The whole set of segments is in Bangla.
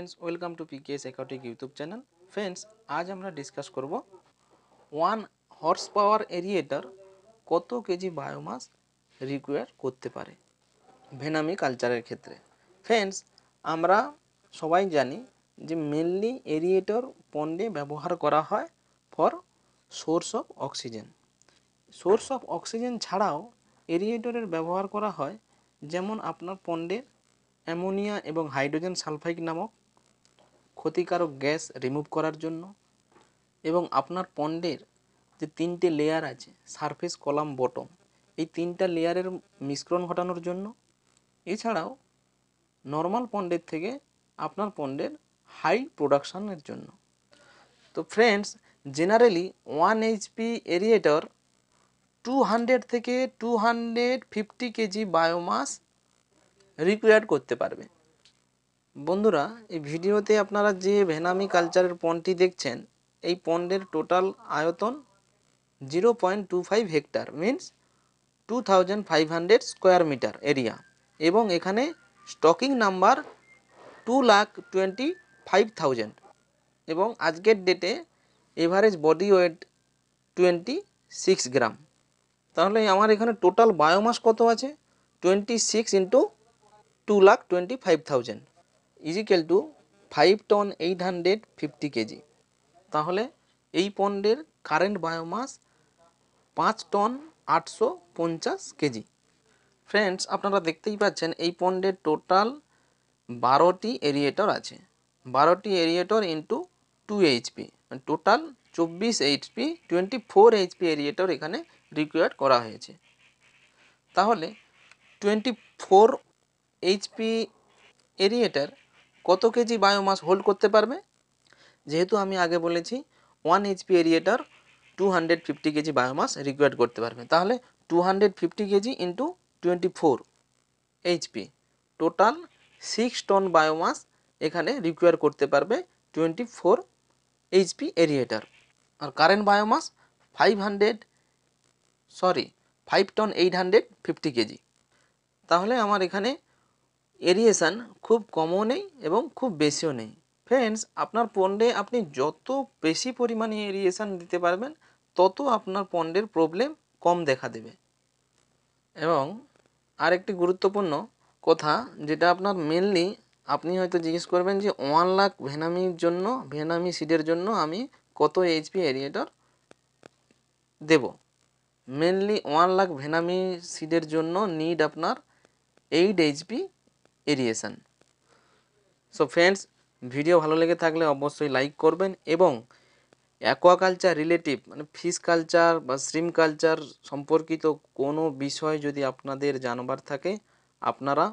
friends welcome to PKS aquatic YouTube channel friends আজ আমরা ডিসকাস করব ওয়ান হর্স পাওয়ার এরিয়েটার কত কেজি বায়োমাস রিকোয়ার করতে পারে ভেনামি কালচারের ক্ষেত্রে ফ্রেন্ডস আমরা সবাই জানি যে মেনলি এরিয়েটর পন্ডে ব্যবহার করা হয় for source of oxygen source of oxygen ছাড়াও এরিয়েটরের ব্যবহার করা হয় যেমন আপনার পণ্যের অ্যামোনিয়া এবং হাইড্রোজেন সালফাইড নামক ক্ষতিকারক গ্যাস রিমুভ করার জন্য এবং আপনার পণ্ডের যে তিনটে লেয়ার আছে সারফেস কলাম বটম এই তিনটা লেয়ারের মিশ্রণ ঘটানোর জন্য এছাড়াও নর্মাল পণ্ডের থেকে আপনার পণ্ডের হাই প্রোডাকশানের জন্য তো friends generally one HP aerator two hundred থেকে two hundred fifty kg biomass required করতে পারবে বন্ধুরা এই ভিডিওতে আপনারা যে ভেনামি কালচারের পণটি দেখছেন এই পণ্ডের টোটাল আয়তন zero point two five hectare means two thousand five hundred square metre area এবং এখানে stocking number two lakh twenty five thousand এবং আজকের ডেটে average body weight twenty six gram তাহলে আমার এখানে টোটাল বায়োমাস কত আছে twenty six into two lakh twenty five thousand equal to five ton eight hundred fifty kg তাহলে এই পণ্ডের কারেন্ট বায়োমাস পাঁচ টন আটশো পঞ্চাশ কেজি ফ্রেন্ডস আপনারা দেখতেই পাচ্ছেন এই পণ্ডের টোটাল বারোটি এরিয়েটর আছে বারোটি aerator into two HP total চব্বিশ HP twenty four HP aerator এখানে রিকোয়ার্ড করা হয়েছে তাহলে টোয়েন্টি ফোর এইচপি এরিয়েটার কত কেজি বায়োমাস হোল্ড করতে পারবে যেহেতু আমি আগে বলেছি one HP aerator two hundred fifty kg biomass required করতে পারবে তাহলে two hundred fifty kg into twenty four HP total six ton biomass এখানে রিকোয়ার করতে পারবে টোয়েন্টি ফোর এইচপি এরিয়েটার আর current biomass five hundred sorry five ton eight hundred fifty kg তাহলে আমার এখানে এরিয়েশান খুব কমও নেই এবং খুব বেশিও নেই ফ্রেন্ডস আপনার পণ্ডে আপনি যত বেশি পরিমাণে এরিয়েশান দিতে পারবেন তত আপনার পণ্ডের প্রবলেম কম দেখা দেবে এবং আরেকটি গুরুত্বপূর্ণ কথা যেটা আপনার মেনলি আপনি হয়তো জিজ্ঞেস করবেন যে ওয়ান লাখ ভেনামির জন্য ভেনামি সিডের জন্য আমি কত এইচপি এরিয়েটর দেব মেনলি ওয়ান লাখ ভেনামি সিডের জন্য নিড আপনার eight HP aeration so friends video ভালো লেগে থাকলে অবশ্যই লাইক করবেন এবং অ্যাকোয়াকালচার রিলেটিভ মানে ফিশ কালচার বা শ্রিম কালচার সম্পর্কিত কোনো বিষয় যদি আপনাদের জানবার থাকে আপনারা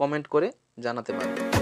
কমেন্ট করে জানাতে পারবেন